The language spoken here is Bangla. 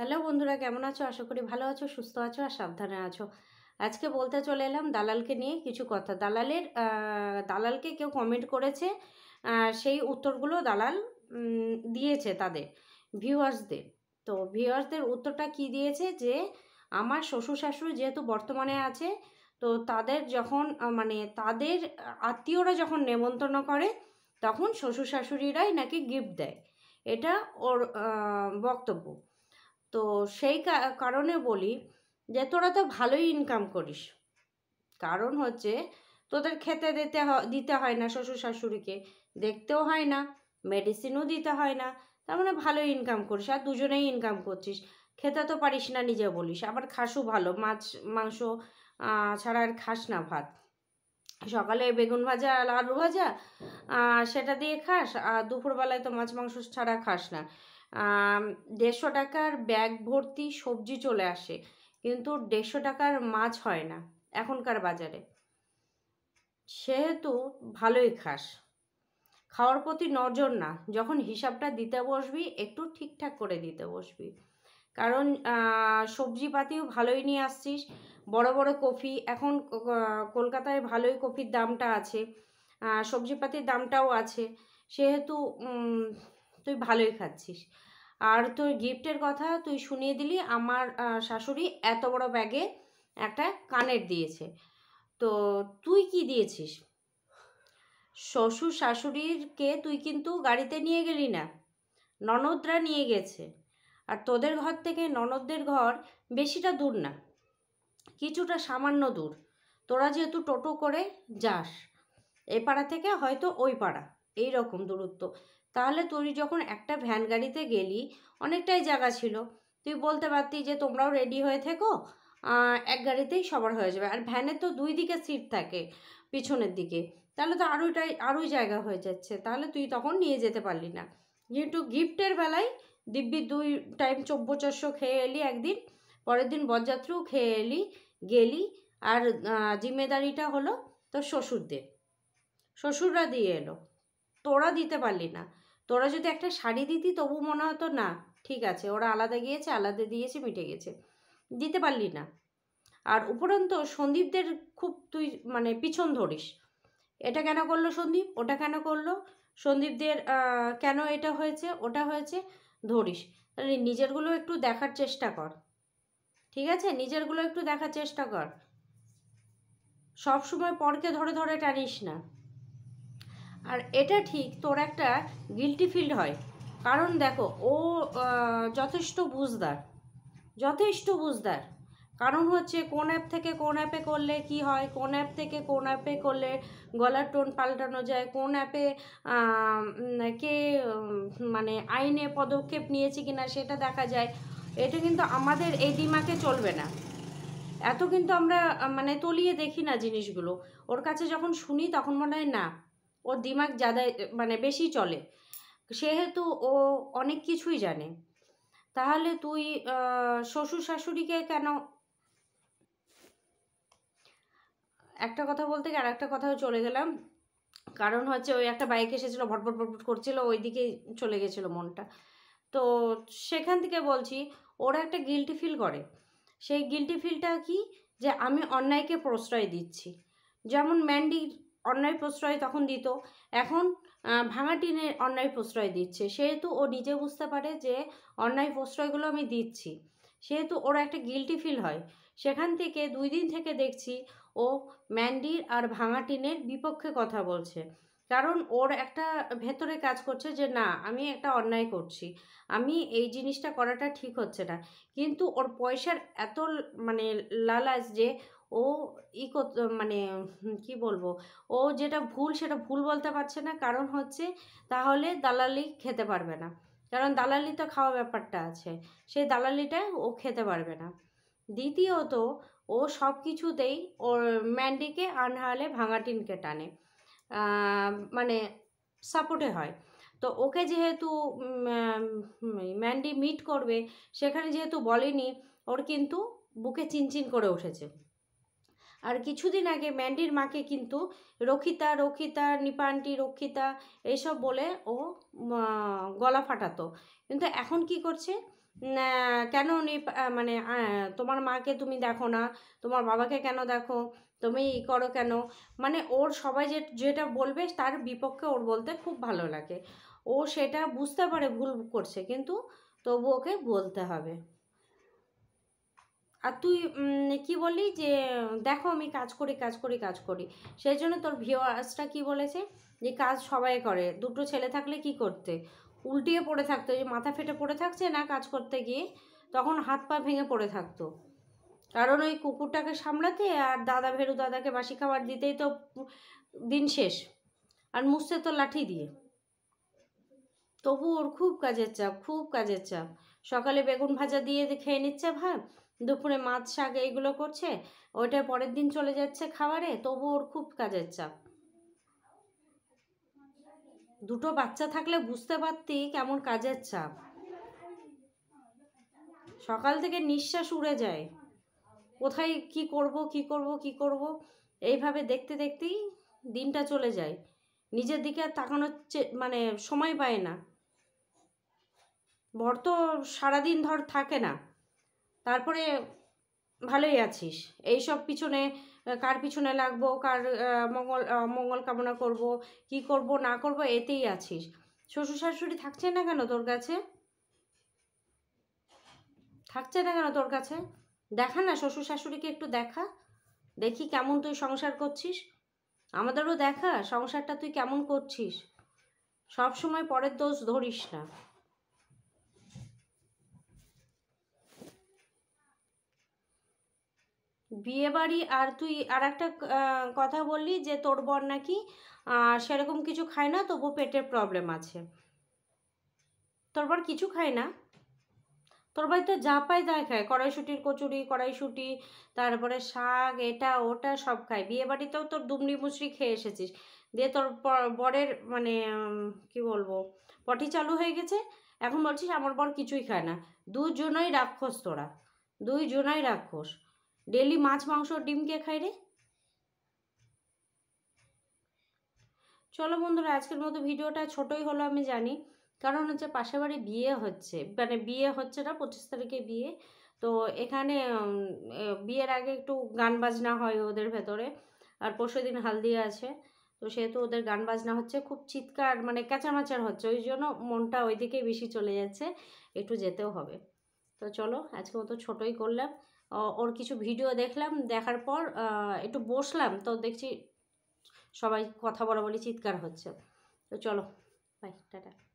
হ্যালো বন্ধুরা কেমন আছো আশা করি ভালো আছো সুস্থ আছো আর সাবধানে আছো আজকে বলতে চলে এলাম দালালকে নিয়ে কিছু কথা দালালের দালালকে কেউ কমেন্ট করেছে সেই উত্তরগুলো দালাল দিয়েছে তাদের ভিউয়ার্সদের তো ভিউয়ার্সদের উত্তরটা কি দিয়েছে যে আমার শ্বশুর শাশুড়ি যেহেতু বর্তমানে আছে তো তাদের যখন মানে তাদের আত্মীয়রা যখন নেমন্তন্ন করে তখন শ্বশুর শাশুড়িরাই নাকি গিফট দেয় এটা ওর বক্তব্য তো সেই কারণে বলি যে তোরা তো ভালোই ইনকাম করিস কারণ হচ্ছে তোদের খেতে দিতে দিতে হয় না শ্বশুর শাশুড়িকে দেখতেও হয় না মেডিসিনও দিতে হয় না তার মানে ভালোই ইনকাম করিস আর দুজনেই ইনকাম করছিস খেতে তো পারিস না নিজে বলিস আবার খাসও ভালো মাছ মাংস ছাড়া আর খাস না ভাত সকালে বেগুন ভাজা আর আলু ভাজা সেটা দিয়ে খাস আর দুপুরবেলায় তো মাছ মাংস ছাড়া খাস না দেড়শো টাকার ব্যাগ ভর্তি সবজি চলে আসে কিন্তু দেড়শো টাকার মাছ হয় না এখনকার বাজারে সেহেতু ভালোই খাস খাওয়ার প্রতি নজর না যখন হিসাবটা দিতে বসবি একটু ঠিকঠাক করে দিতে বসবি কারণ সবজি পাতিও ভালোই নিয়ে আসছিস বড় বড় কফি এখন কলকাতায় ভালোই কফির দামটা আছে সবজিপাতির দামটাও আছে সেহেতু তুই ভালোই খাচ্ছিস আর তোর গিফটের কথা তুই শুনিয়ে দিলি আমার শাশুড়ি এত বড় ব্যাগে একটা কানের দিয়েছে তো তুই কি দিয়েছিস শ্বশুর শাশুড়িরকে তুই কিন্তু গাড়িতে নিয়ে গেলি না ননদরা নিয়ে গেছে আর তোদের ঘর থেকে ননদদের ঘর বেশিটা দূর না কিছুটা সামান্য দূর তোরা যেহেতু টোটো করে যাস এ পাড়া থেকে হয়তো ওই পাড়া এই রকম দূরত্ব তাহলে তুই যখন একটা ভ্যান গাড়িতে গেলি অনেকটাই জায়গা ছিল তুই বলতে পারতি যে তোমরাও রেডি হয়ে থেকো এক গাড়িতেই সবার হয়ে যাবে আর ভ্যানে তো দুই দিকে সিট থাকে পিছনের দিকে তাহলে তো আরোটাই আরোই জায়গা হয়ে যাচ্ছে তাহলে তুই তখন নিয়ে যেতে পারলি না কিন্তু গিফটের বেলায় দিব্যি দুই টাইম চব্বো চারশো খেয়ে এলি একদিন পরের দিন বরযাত্রীও খেয়ে এলি গেলি আর জিম্মেদারিটা হলো তোর শ্বশুরদের শ্বশুররা দিয়ে এলো তোরা দিতে পারলি না তোরা যদি একটা শাড়ি দিতি তবু মনে হতো না ঠিক আছে ওরা আলাদা গিয়েছে আলাদা দিয়েছে মিটে গেছে দিতে পারলি না আর উপরন্ত সন্দীপদের খুব তুই মানে পিছন ধরিস এটা কেন করলো সন্দীপ ওটা কেন করলো সন্দীপদের কেন এটা হয়েছে ওটা হয়েছে ধরিস তাহলে নিজেরগুলো একটু দেখার চেষ্টা কর ঠিক আছে নিজেরগুলো একটু দেখার চেষ্টা কর সব সময় পরকে ধরে ধরে টানিস না আর এটা ঠিক তোর একটা গিলটি ফিল হয় কারণ দেখো ও যথেষ্ট বুঝদার যথেষ্ট বুঝদার কারণ হচ্ছে কোন অ্যাপ থেকে কোন অ্যাপে করলে কি হয় কোন অ্যাপ থেকে কোন অ্যাপে করলে গলার টোন পাল্টানো যায় কোন অ্যাপে কে মানে আইনে পদক্ষেপ নিয়েছে কিনা সেটা দেখা যায় এটা কিন্তু আমাদের এই ডিমাকে চলবে না এত কিন্তু আমরা মানে তলিয়ে দেখি না জিনিসগুলো ওর কাছে যখন শুনি তখন মনে হয় না ওর দিমাগ যাদা মানে বেশি চলে সেহেতু ও অনেক কিছুই জানে তাহলে তুই শ্বশুর শাশুড়িকে কেন একটা কথা বলতে গিয়ে আর একটা কথাও চলে গেলাম কারণ হচ্ছে ওই একটা বাইক এসেছিলো ভটভট ভটভট করছিল ওই দিকে চলে গেছিলো মনটা তো সেখান থেকে বলছি ওরা একটা গিলটি ফিল করে সেই গিলটি ফিলটা কি যে আমি অন্যায়কে প্রশ্রয় দিচ্ছি যেমন ম্যান্ডির অন্যায় প্রশ্রয় তখন দিত এখন ভাঙা টিনের অন্যায় প্রশ্রয় দিচ্ছে সেহেতু ও নিজে বুঝতে পারে যে অন্যায় প্রশ্রয়গুলো আমি দিচ্ছি সেহেতু ওর একটা গিলটি ফিল হয় সেখান থেকে দুই দিন থেকে দেখছি ও ম্যান্ডির আর ভাঙা টিনের বিপক্ষে কথা বলছে কারণ ওর একটা ভেতরে কাজ করছে যে না আমি একটা অন্যায় করছি আমি এই জিনিসটা করাটা ঠিক হচ্ছে না কিন্তু ওর পয়সার এত মানে লালাজ যে ও ই মানে কি বলবো ও যেটা ভুল সেটা ভুল বলতে পারছে না কারণ হচ্ছে তাহলে দালালি খেতে পারবে না কারণ দালালি তো খাওয়া ব্যাপারটা আছে সেই দালালিটাই ও খেতে পারবে না দ্বিতীয়ত ও সব কিছুতেই ওর ম্যান্ডিকে আনহালে ভাঙাটিনকে টানে মানে সাপোর্টে হয় তো ওকে যেহেতু ম্যান্ডি মিট করবে সেখানে যেহেতু বলেনি ওর কিন্তু বুকে চিনচিন করে উঠেছে আর কিছুদিন আগে ম্যান্ডির মাকে কিন্তু রক্ষিতা রক্ষিতা নিপান্টি রক্ষিতা এইসব বলে ও গলা ফাটাতো কিন্তু এখন কি করছে কেন মানে তোমার মাকে তুমি দেখো না তোমার বাবাকে কেন দেখো তুমি ই করো কেন মানে ওর সবাই যে যেটা বলবে তার বিপক্ষে ওর বলতে খুব ভালো লাগে ও সেটা বুঝতে পারে ভুল করছে কিন্তু তবু ওকে বলতে হবে আর তুই কি বলি যে দেখো আমি কাজ করি কাজ করি কাজ করি সেই জন্য তোর ভিওয়ার্সটা কি বলেছে যে কাজ সবাই করে দুটো ছেলে থাকলে কি করতে উল্টিয়ে পড়ে থাকতো যে মাথা ফেটে পড়ে থাকছে না কাজ করতে গিয়ে তখন হাত পা ভেঙে পড়ে থাকতো কারণ ওই কুকুরটাকে সামলাতে আর দাদা ভেরু দাদাকে বাসি খাবার দিতেই তো দিন শেষ আর মুসতে তো লাঠি দিয়ে তবু ওর খুব কাজের চাপ খুব কাজের চাপ সকালে বেগুন ভাজা দিয়ে খেয়ে নিচ্ছে ভাব দুপুরে মাছ শাক এইগুলো করছে ওইটা পরের দিন চলে যাচ্ছে খাবারে তবু ওর খুব কাজের চাপ দুটো বাচ্চা থাকলে বুঝতে পারতি কেমন কাজের চাপ সকাল থেকে নিঃশ্বাস উড়ে যায় কোথায় কি করব কি করব কি করব এইভাবে দেখতে দেখতেই দিনটা চলে যায় নিজের দিকে আর তাকানোর মানে সময় পায় না বর তো সারাদিন ধর থাকে না তারপরে ভালোই আছিস এই সব পিছনে কার পিছনে লাগবো কার মঙ্গল মঙ্গল কামনা করব কি করব না করব এতেই আছিস শ্বশুর শাশুড়ি থাকছে না কেন তোর কাছে থাকছে না কেন তোর কাছে দেখা না শ্বশুর শাশুড়িকে একটু দেখা দেখি কেমন তুই সংসার করছিস আমাদেরও দেখা সংসারটা তুই কেমন করছিস সব সময় পরের দোষ ধরিস না বিয়ে বাড়ি আর তুই আর একটা কথা বললি যে তোর বর নাকি সেরকম কিছু খায় না তবু পেটের প্রবলেম আছে তোর বর কিছু খায় না তোর বাড়িতে যা পাই তাই খায় কড়াইশুটির কচুরি কড়াইশুটি তারপরে শাক এটা ওটা সব খায় বিয়ে বাড়িতেও তোর দুমড়ি মুচড়ি খেয়ে এসেছিস দিয়ে তোর বরের মানে কি বলবো পটি চালু হয়ে গেছে এখন বলছিস আমার বর কিছুই খায় না দুজনই রাক্ষস তোরা দুইজনাই রাক্ষস ডেলি মাছ মাংস ডিম কে খাই রে চলো বন্ধুরা আজকের মতো ভিডিওটা ছোটই হলো আমি জানি কারণ হচ্ছে পাশে বাড়ি বিয়ে হচ্ছে মানে বিয়ে হচ্ছে না পঁচিশ তারিখে বিয়ে তো এখানে বিয়ের আগে একটু গান বাজনা হয় ওদের ভেতরে আর পরশু দিন হালদি আছে তো সেহেতু ওদের গান বাজনা হচ্ছে খুব চিৎকার মানে কেঁচামাচার হচ্ছে ওই জন্য মনটা ওইদিকেই বেশি চলে যাচ্ছে একটু যেতেও হবে তো চলো আজকে মতো ছোটোই করলাম ওর কিছু ভিডিও দেখলাম দেখার পর একটু বসলাম তো দেখছি সবাই কথা বলা বলি চিৎকার হচ্ছে তো চলো বাই টাটা